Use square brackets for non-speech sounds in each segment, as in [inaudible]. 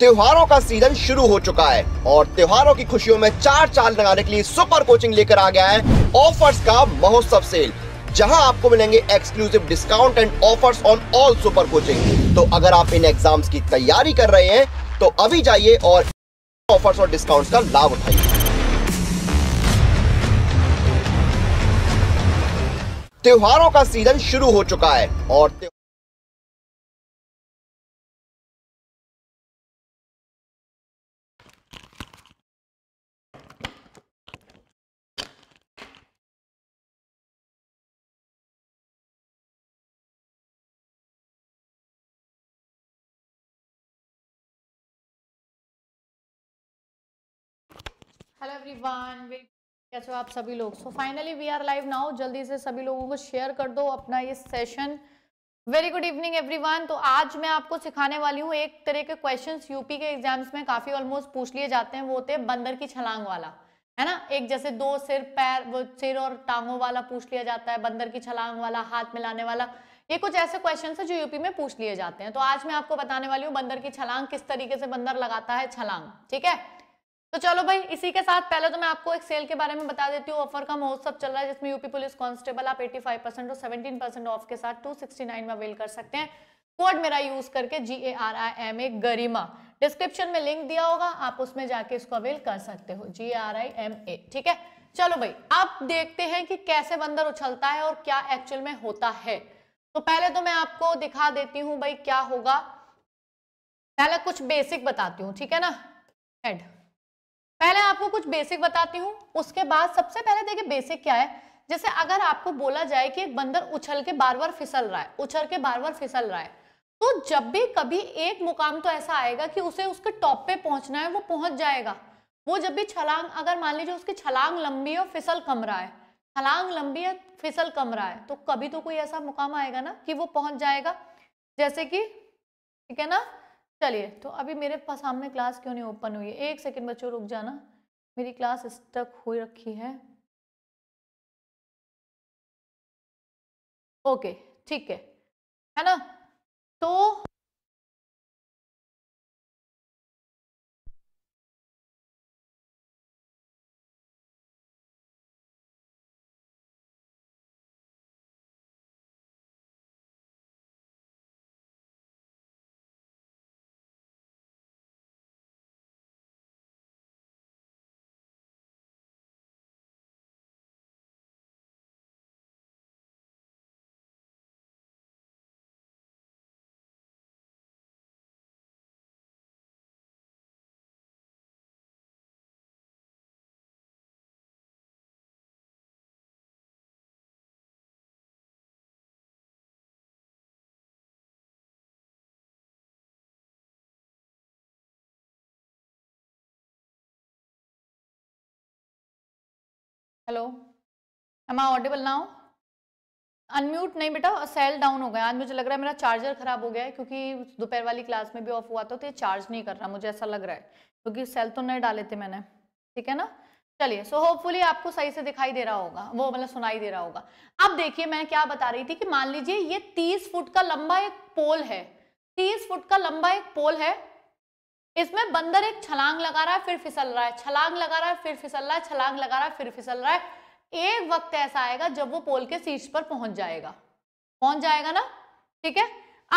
त्योहारों का सीजन शुरू हो चुका है और त्योहारों की खुशियों में चार चाल लगाने के लिए सुपर कोचिंग लेकर आ गया है ऑफर्स का महोत्सव सेल जहां आपको मिलेंगे exclusive discount and offers on all super coaching तो अगर आप इन एग्जाम्स की तैयारी कर रहे हैं तो अभी जाइए और ऑफर्स और डिस्काउंट का लाभ उठाइए त्योहारों का सीजन शुरू हो चुका है और एवरीवन कैसे हो आप सभी लोग so finally we are live now जल्दी से सभी लोगों को शेयर कर दो अपना ये session very good evening everyone तो आज मैं आपको सिखाने वाली हूँ एक तरह के क्वेश्चंस यूपी के एग्जाम्स में काफी ऑलमोस्ट पूछ लिए जाते हैं वो होते हैं बंदर की छलांग वाला है ना एक जैसे दो सिर पैर वो सिर और टांगों वाला पूछ लिया जाता है बंदर की छलांग वाला हाथ मिलाने वाला ये कुछ ऐसे क्वेश्चन है जो यूपी में पूछ लिए जाते हैं तो आज मैं आपको बताने वाली हूँ बंदर की छलांग किस तरीके से बंदर लगाता है छलांग ठीक है तो चलो भाई इसी के साथ पहले तो मैं आपको एक सेल के बारे में बता देती हूँ ऑफर का महोत्सव चल रहा है जिसमें यूपी पुलिस कांस्टेबल आप 85 परसेंट और सेवेंटीन परसेंट ऑफ के साथ 269 में अवेल कर सकते हैं कोड मेरा यूज करके G A R I M A Garima description में लिंक दिया होगा आप उसमें जाके इसको अवेल कर सकते हो जी आर आई एम ए ठीक है चलो भाई अब देखते हैं कि कैसे बंदर उछलता है और क्या एक्चुअल में होता है तो पहले तो मैं आपको दिखा देती हूँ भाई क्या होगा पहले कुछ बेसिक बताती हूँ ठीक है ना एड पहले आपको कुछ बेसिक बताती हूँ उसके बाद सबसे पहले देखिए बेसिक क्या है जैसे अगर आपको बोला जाए कि एक बंदर उछल के बार बार फिसल रहा है उछल के बार बार फिसल रहा है तो जब भी कभी एक मुकाम तो ऐसा आएगा कि उसे उसके टॉप पे पहुंचना है वो पहुंच जाएगा वो जब भी छलांग अगर मान लीजिए उसकी छलांग लंबी है और फिसल कम रहा है छलांग लंबी है फिसल कम रहा है तो कभी तो कोई ऐसा मुकाम आएगा ना कि वो पहुंच जाएगा जैसे कि ठीक है ना चलिए तो अभी मेरे पास सामने क्लास क्यों नहीं ओपन हुई है एक सेकेंड बच्चों रुक जाना मेरी क्लास स्टक हो रखी है ओके ठीक है है ना तो hello am I audible now unmute नहीं बेटा सेल डाउन हो गया आज मुझे लग रहा है मेरा चार्जर खराब हो गया है क्योंकि दोपहर वाली क्लास में भी ऑफ हुआ था तो ये चार्ज नहीं कर रहा मुझे ऐसा लग रहा है क्योंकि सेल तो नहीं डाले थे मैंने ठीक है ना चलिए सो होपफुली आपको सही से दिखाई दे रहा होगा वो मतलब सुनाई दे रहा होगा अब देखिए मैं क्या बता रही थी कि मान लीजिए ये तीस फुट का लंबा एक पोल है तीस फुट का लंबा एक पोल है इसमें बंदर एक छलांग लगा रहा है फिर फिसल रहा है छलांग लगा रहा है फिर फिसल रहा है छलांग लगा रहा है फिर फिसल रहा है एक वक्त ऐसा आएगा जब वो पोल के शीर्ष पर पहुंच जाएगा पहुंच जाएगा ना ठीक है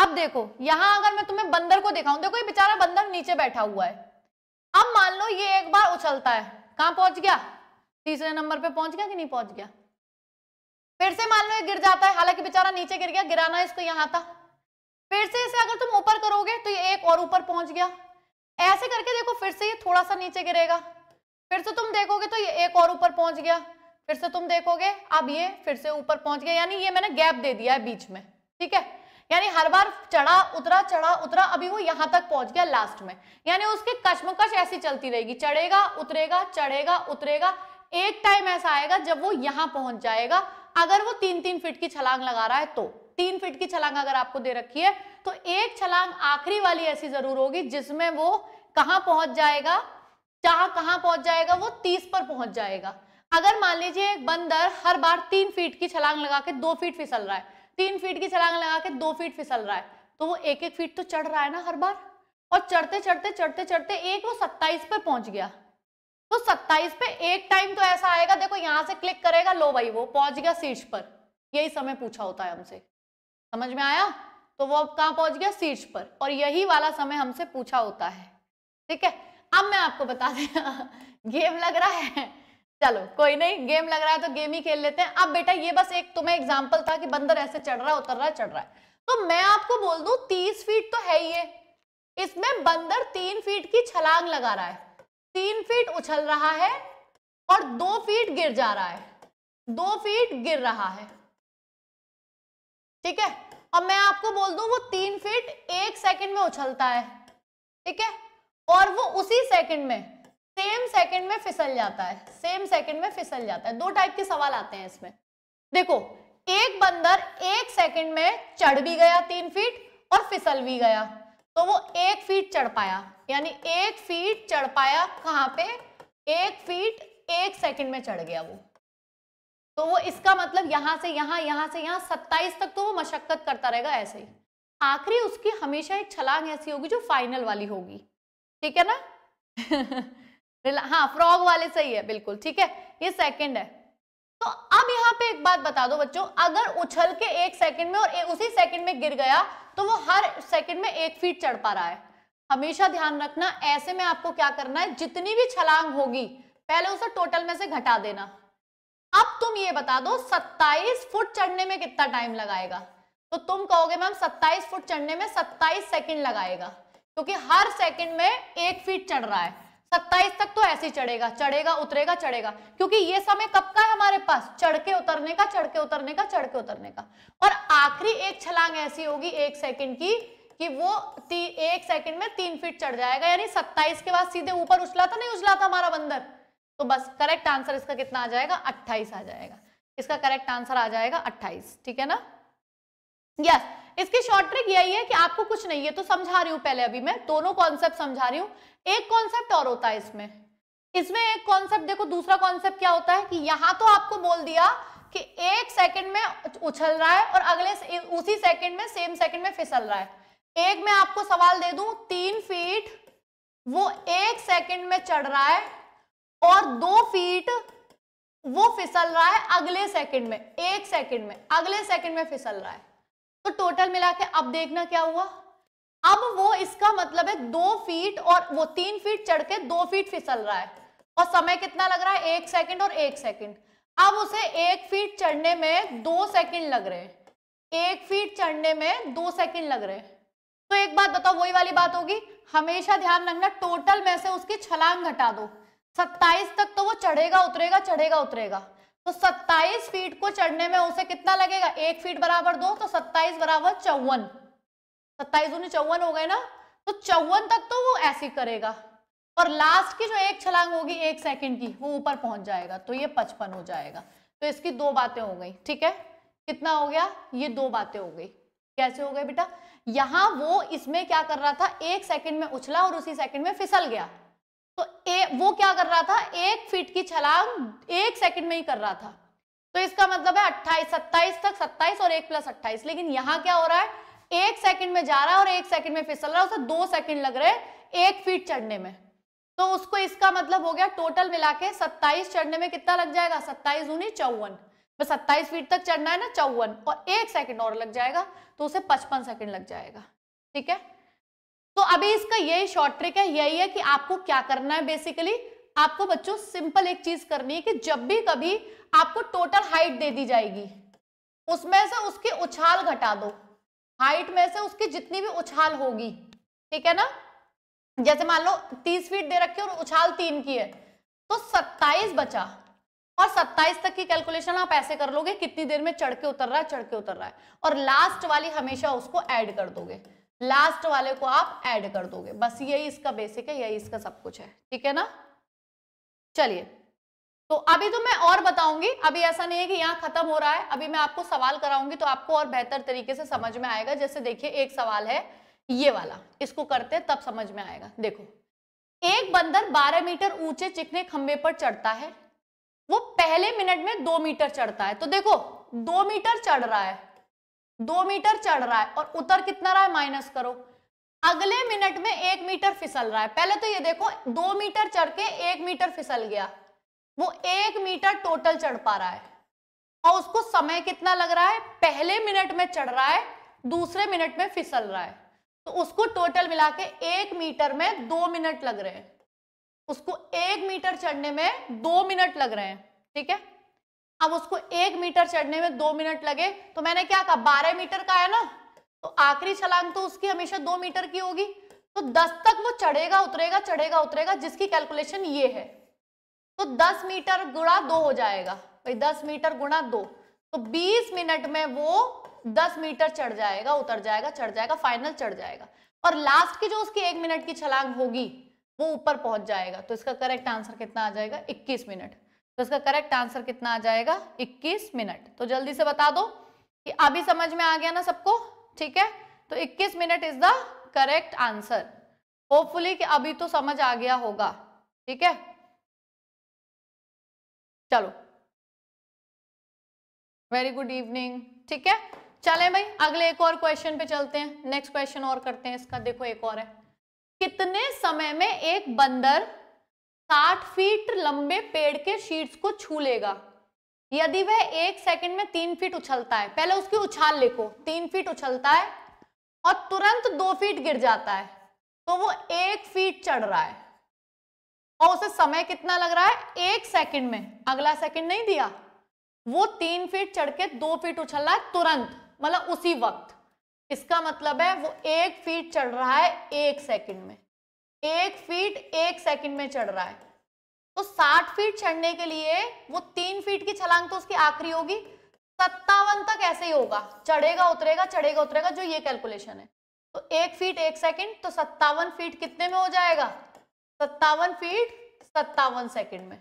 अब देखो यहां अगर मैं तुम्हें बंदर को दिखाऊं देखो ये बेचारा बंदर नीचे बैठा हुआ है अब मान लो ये एक बार उछलता है कहां पहुंच गया तीसरे नंबर पे पहुंच गया कि नहीं पहुंच गया फिर से मान लो ये गिर जाता है हालांकि बेचारा नीचे गिर गया गिराना इसको यहां था फिर से इसे अगर तुम ऊपर करोगे तो ये एक और ऊपर पहुंच गया ऐसे करके देखो फिर से ये थोड़ा सा नीचे गिरेगा फिर से तुम देखोगे तो ये एक और ऊपर पहुंच गया फिर से तुम देखोगे अब ये फिर से ऊपर पहुंच गया यानी ये मैंने गैप दे दिया है बीच में ठीक है यानी हर बार चढ़ा उतरा चढ़ा उतरा अभी वो यहां तक पहुंच गया लास्ट में यानी उसकी कशमकश ऐसी चलती रहेगी चढ़ेगा उतरेगा चढ़ेगा उतरेगा एक टाइम ऐसा आएगा जब वो यहां पहुंच जाएगा अगर वो तीन तीन फीट की छलांग लगा रहा है तो तीन फीट की छलांग अगर आपको दे रखी है तो एक छलांग आखिरी वाली ऐसी जरूर होगी जिसमें वो कहाँ पहुंच जाएगा चाह कहाँ पहुंच जाएगा वो तीस पर पहुंच जाएगा अगर मान लीजिए एक बंदर हर बार तीन फीट की छलांग लगा के दो फीट फिसल रहा है तीन फीट की छलांग लगा के दो फीट फिसल रहा है तो वो एक एक फीट तो चढ़ रहा है ना हर बार और चढ़ते चढ़ते चढ़ते चढ़ते एक वो सत्ताईस पे पहुंच गया तो सत्ताईस पे एक टाइम तो ऐसा आएगा देखो यहां से क्लिक करेगा लो भाई वो पहुंच गया शीर्ष पर यही समय पूछा होता है हमसे समझ में आया तो वो अब पहुंच गया शीर्ष पर और यही वाला समय हमसे पूछा होता है ठीक है अब मैं आपको बता दें [laughs] गेम लग रहा है चलो कोई नहीं गेम लग रहा है तो गेम ही खेल लेते हैं अब बेटा ये बस एक तुम्हें एग्जाम्पल था कि बंदर ऐसे चढ़ रहा है उतर रहा है चढ़ रहा है तो मैं आपको बोल दू तीस फीट तो है ये इसमें बंदर तीन फीट की छलांग लगा रहा है तीन फीट उछल रहा है और दो फीट गिर जा रहा है दो फीट गिर रहा है ठीक है और मैं आपको बोल दू वो तीन फीट एक सेकंड में उछलता है ठीक है और वो उसी सेकंड में सेम सेकंड में फिसल जाता है सेम सेकंड में फिसल जाता है दो टाइप के सवाल आते हैं इसमें देखो एक बंदर एक सेकंड में चढ़ भी गया तीन फीट और फिसल भी गया तो वो एक फीट चढ़ पाया यानी एक फीट चढ़ पाया कहां पे एक फीट एक सेकंड में चढ़ गया वो तो वो इसका मतलब यहाँ से यहाँ यहाँ से यहाँ सत्ताईस तक तो वो मशक्कत करता रहेगा ऐसे ही आखिरी उसकी हमेशा एक छलांग ऐसी होगी जो फाइनल वाली होगी ठीक है ना [laughs] हाँ फ्रॉग वाले सही है बिल्कुल ठीक है ये सेकंड है तो अब यहाँ पे एक बात बता दो बच्चों अगर उछल के एक सेकंड में और उसी सेकंड में गिर गया तो वो हर सेकंड में एक फीट चढ़ पा रहा है हमेशा ध्यान रखना ऐसे में आपको क्या करना है जितनी भी छलांग होगी पहले उसे टोटल में से घटा देना अब तुम ये बता दो 27 फुट चढ़ने में कितना टाइम लगाएगा तो तुम कहोगे मैम 27 फुट चढ़ने में 27 सेकंड लगाएगा क्योंकि तो हर सेकंड में एक फीट चढ़ रहा है 27 तक तो ऐसे ही चढ़ेगा चढ़ेगा उतरेगा चढ़ेगा क्योंकि ये समय कब का है हमारे पास चढ़ के उतरने का चढ़ के उतरने का चढ़ के उतरने का और आखिरी एक छलांग ऐसी होगी एक सेकेंड की कि वो एक सेकंड में तीन फीट चढ़ जाएगा यानी सत्ताईस के बाद सीधे ऊपर उछला था नहीं उछला था हमारा बंदर तो बस करेक्ट आंसर इसका कितना आ जाएगा अट्ठाईस आ जाएगा इसका करेक्ट आंसर आ जाएगा अट्ठाईस ठीक है ना यस yes, इसकी शॉर्ट ट्रिक यही है कि आपको कुछ नहीं है तो समझा रही हूं पहले अभी मैं दोनों कॉन्सेप्ट समझा रही हूं एक कॉन्सेप्ट और होता है इसमें इसमें एक कॉन्सेप्ट देखो दूसरा कॉन्सेप्ट क्या होता है कि यहां तो आपको बोल दिया कि एक सेकंड में उछल रहा है और अगले उसी सेकंड में सेम सेकंड में फिसल रहा है एक में आपको सवाल दे दूं तीन फीट वो एक सेकंड में चढ़ रहा है और दो फीट वो फिसल रहा है अगले सेकंड में एक सेकंड में अगले सेकंड में फिसल रहा है तो टोटल मिला के अब देखना क्या हुआ अब वो इसका मतलब है दो फीट और वो तीन फीट चढ़ के दो फीट फिसल रहा है और समय कितना लग रहा है एक सेकंड और एक सेकंड अब उसे एक फीट चढ़ने में दो सेकंड लग रहे हैं एक फीट चढ़ने में दो सेकंड लग रहे हैं तो एक बात बताओ वही वाली बात होगी हमेशा ध्यान रखना टोटल में से उसकी छलांग घटा दो सत्ताईस तक तो वो चढ़ेगा उतरेगा चढ़ेगा उतरेगा तो सत्ताईस फीट को चढ़ने में उसे कितना लगेगा एक फीट बराबर दो तो सत्ताईस बराबर चौवन सत्ताईस उन्हें चौवन हो गए ना तो चौवन तक तो वो ऐसे करेगा और लास्ट की जो एक छलांग होगी एक सेकंड की वो ऊपर पहुंच जाएगा तो ये पचपन हो जाएगा तो इसकी दो बातें हो गई ठीक है कितना हो गया ये दो बातें हो गई कैसे हो गए बेटा यहां वो इसमें क्या कर रहा था एक सेकंड में उछला और उसी सेकंड में फिसल गया तो ए, वो क्या कर रहा था एक फीट की छलांग एक सेकंड में ही कर रहा था तो इसका मतलब है 28 27 तक 27 और 1 प्लस अट्ठाईस लेकिन यहां क्या हो रहा है एक सेकंड में जा रहा है और एक सेकंड में फिसल रहा है उसे दो सेकंड लग रहे हैं एक फीट चढ़ने में तो उसको इसका मतलब हो गया टोटल मिला के सत्ताईस चढ़ने में कितना लग जाएगा सत्ताईस दूनी चौवन तो सत्ताईस फीट तक चढ़ना है ना चौवन और एक सेकंड और लग जाएगा तो उसे पचपन सेकंड लग जाएगा ठीक है तो अभी इसका यही शॉर्ट ट्रिक है यही है कि आपको क्या करना है बेसिकली आपको बच्चों सिंपल एक चीज करनी है कि जब भी कभी आपको टोटल हाइट दे दी जाएगी उसमें से उसकी उछाल घटा दो हाइट में से उसकी जितनी भी उछाल होगी ठीक है ना जैसे मान लो तीस फीट दे रखी और उछाल तीन की है तो सत्ताईस बचा और 27 तक की कैलकुलेशन आप ऐसे कर लोगे कितनी देर में चढ़ के उतर रहा है चढ़ के उतर रहा है और लास्ट वाली हमेशा उसको ऐड कर दोगे लास्ट वाले को आप ऐड कर दोगे बस यही इसका बेसिक है यही इसका सब कुछ है ठीक है ना चलिए तो अभी तो मैं और बताऊंगी अभी ऐसा नहीं है कि यहाँ खत्म हो रहा है अभी मैं आपको सवाल कराऊंगी तो आपको और बेहतर तरीके से समझ में आएगा जैसे देखिए एक सवाल है ये वाला इसको करते तब समझ में आएगा देखो एक बंदर 12 मीटर ऊंचे चिकने खंबे पर चढ़ता है वो पहले मिनट में दो मीटर चढ़ता है तो देखो दो मीटर चढ़ रहा है दो मीटर चढ़ रहा है और उतर कितना रहा है माइनस करो अगले मिनट में एक मीटर फिसल रहा है पहले तो ये देखो दो मीटर चढ़ के एक मीटर फिसल गया वो एक मीटर टोटल चढ़ पा रहा है और उसको समय कितना लग रहा है पहले मिनट में चढ़ रहा है दूसरे मिनट में फिसल रहा है तो उसको टोटल मिला के एक मीटर में दो मिनट लग रहे हैं उसको एक मीटर चढ़ने में दो मिनट लग रहे हैं ठीक है अब उसको एक मीटर चढ़ने में दो मिनट लगे तो मैंने क्या कहा बारह मीटर का है ना तो आखिरी छलांग तो उसकी हमेशा दो मीटर की होगी तो दस तक वो चढ़ेगा उतरेगा चढ़ेगा उतरेगा जिसकी कैलकुलेशन ये है तो दस मीटर गुणा दो हो जाएगा भाई दस मीटर गुणा दो तो बीस मिनट में वो दस मीटर चढ़ जाएगा उतर जाएगा चढ़ जाएगा फाइनल चढ़ जाएगा और लास्ट की जो उसकी एक मिनट की छलांग होगी वो ऊपर पहुंच जाएगा तो इसका करेक्ट आंसर कितना आ जाएगा इक्कीस मिनट तो इसका करेक्ट आंसर कितना आ जाएगा 21 मिनट तो जल्दी से बता दो कि अभी समझ में आ गया ना सबको ठीक है तो 21 minute is the correct answer hopefully कि अभी तो समझ आ गया होगा ठीक है चलो वेरी गुड इवनिंग ठीक है चले भाई अगले एक और क्वेश्चन पे चलते हैं नेक्स्ट क्वेश्चन और करते हैं इसका देखो एक और है कितने समय में एक बंदर साठ फीट लंबे पेड़ के शीट्स को छू लेगा यदि वह एक सेकंड में तीन फीट उछलता है पहले उसकी उछाल लिखो तीन फीट उछलता है और तुरंत दो फीट गिर जाता है तो वो एक फीट चढ़ रहा है और उसे समय कितना लग रहा है एक सेकंड में अगला सेकंड नहीं दिया वो तीन फीट चढ़ के दो फीट उछल रहा है तुरंत मतलब उसी वक्त इसका मतलब है वो एक फीट चढ़ रहा है एक सेकंड में एक फीट एक सेकंड में चढ़ रहा है तो साठ फीट चढ़ने के लिए वो तीन फीट की छलांग तो उसकी आखिरी होगी सत्तावन तक ऐसे ही होगा चढ़ेगा उतरेगा चढ़ेगा उतरेगा जो ये कैलकुलेशन है तो एक फीट एक सेकंड तो सत्तावन फीट कितने में हो जाएगा सत्तावन फीट सत्तावन सेकंड में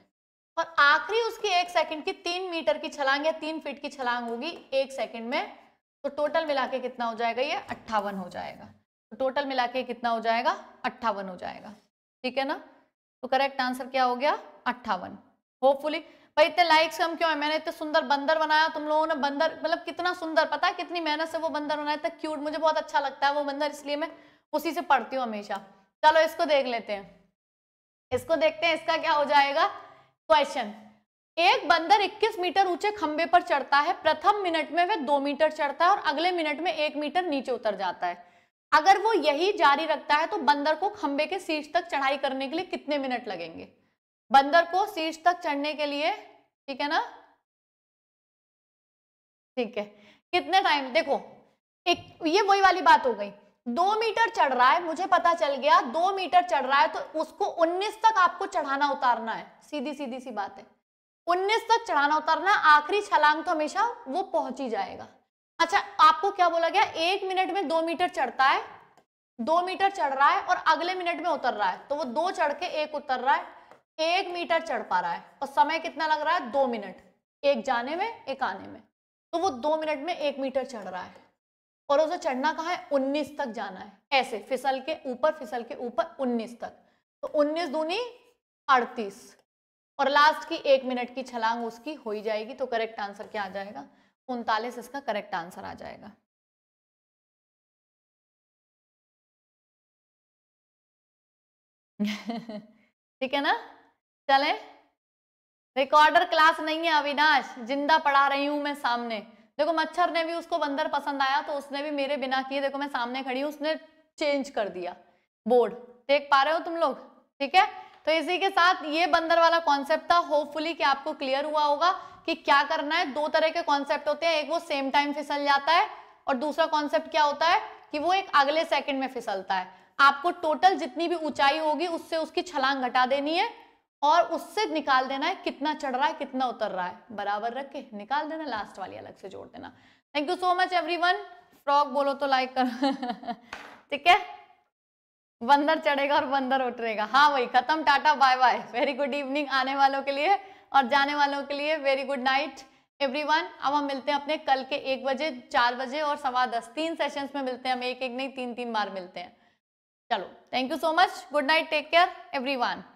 और आखिरी उसकी एक सेकंड की तीन मीटर की छलांग या तीन फीट की छलांग होगी एक सेकंड में तो टोटल मिला के कितना हो जाएगा ये अट्ठावन हो जाएगा तो टोटल मिला के कितना हो जाएगा अट्ठावन हो जाएगा ठीक है ना तो करेक्ट आंसर क्या हो गया अट्ठावन होपफुली भाई इतने लाइक्स कम क्यों है मैंने इतने सुंदर बंदर बनाया तुम लोगों ने बंदर मतलब कितना सुंदर पता है कितनी मेहनत से वो बंदर बनाया था क्यूट मुझे बहुत अच्छा लगता है वो बंदर इसलिए मैं उसी से पढ़ती हूँ हमेशा चलो इसको देख लेते हैं इसको देखते हैं इसका क्या हो जाएगा क्वेश्चन एक बंदर 21 मीटर ऊंचे खंबे पर चढ़ता है प्रथम मिनट में वह दो मीटर चढ़ता है और अगले मिनट में एक मीटर नीचे उतर जाता है अगर वो यही जारी रखता है तो बंदर को खंबे के शीर्ष तक चढ़ाई करने के लिए कितने मिनट लगेंगे बंदर को शीर्ष तक चढ़ने के लिए ठीक है ना ठीक है कितने टाइम देखो एक ये वही वाली बात हो गई दो मीटर चढ़ रहा है मुझे पता चल गया दो मीटर चढ़ रहा है तो उसको उन्नीस तक आपको चढ़ाना उतारना है सीधी सीधी सी बात है उन्नीस तक चढ़ाना उतारना आखिरी छलांग तो हमेशा वो पहुंच ही जाएगा अच्छा आपको क्या बोला गया एक मिनट में दो मीटर चढ़ता है दो मीटर चढ़ रहा है और अगले मिनट में उतर रहा है तो वो दो चढ़ के एक उतर रहा है एक मीटर चढ़ पा रहा है और समय कितना लग रहा है दो मिनट एक जाने में एक आने में तो वो दो मिनट में एक मीटर चढ़ रहा है और उसे चढ़ना कहा है उन्नीस तक जाना है ऐसे फिसल के ऊपर फिसल के ऊपर उन्नीस तक तो उन्नीस दूनी अड़तीस और लास्ट की एक मिनट की छलांग उसकी हो ही जाएगी तो करेक्ट आंसर क्या आ जाएगा उनतालीस इसका करेक्ट आंसर आ जाएगा ठीक है ना चले रिकॉर्डर क्लास नहीं है अविनाश जिंदा पढ़ा रही हूं मैं सामने देखो मच्छर ने भी उसको बंदर पसंद आया तो उसने भी मेरे बिना किए देखो मैं सामने खड़ी हूँ उसने चेंज कर दिया बोर्ड देख पा रहे हो तुम लोग ठीक है तो इसी के साथ ये बंदर वाला कॉन्सेप्ट था होपफुली कि आपको क्लियर हुआ होगा कि क्या करना है दो तरह के कॉन्सेप्ट होते हैं एक वो सेम टाइम फिसल जाता है और दूसरा कॉन्सेप्ट क्या होता है कि वो एक अगले सेकंड में फिसलता है आपको टोटल जितनी भी ऊंचाई होगी उससे उसकी छलांग घटा देनी है और उससे निकाल देना है कितना चढ़ रहा है कितना उतर रहा है बराबर रख के निकाल देना लास्ट वाली अलग से जोड़ देना thank you so much every frock बोलो तो लाइक करो [laughs] ठीक है बंदर चढ़ेगा और बंदर उतरेगा हाँ वही खत्म tata bye bye very good evening आने वालों के लिए और जाने वालों के लिए वेरी गुड नाइट एवरीवन अब हम मिलते हैं अपने कल के एक बजे चार बजे और सवा दस तीन सेशंस में मिलते हैं हम एक एक नहीं तीन तीन बार मिलते हैं चलो thank you so much good night take care one